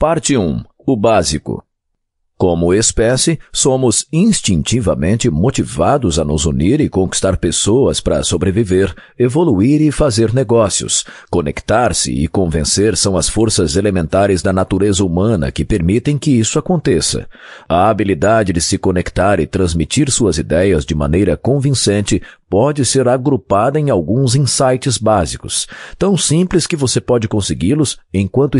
Parte 1 O básico. Como espécie, somos instintivamente motivados a nos unir e conquistar pessoas para sobreviver, evoluir e fazer negócios. Conectar-se e convencer são as forças elementares da natureza humana que permitem que isso aconteça. A habilidade de se conectar e transmitir suas ideias de maneira convincente pode ser agrupada em alguns insights básicos, tão simples que você pode consegui-los enquanto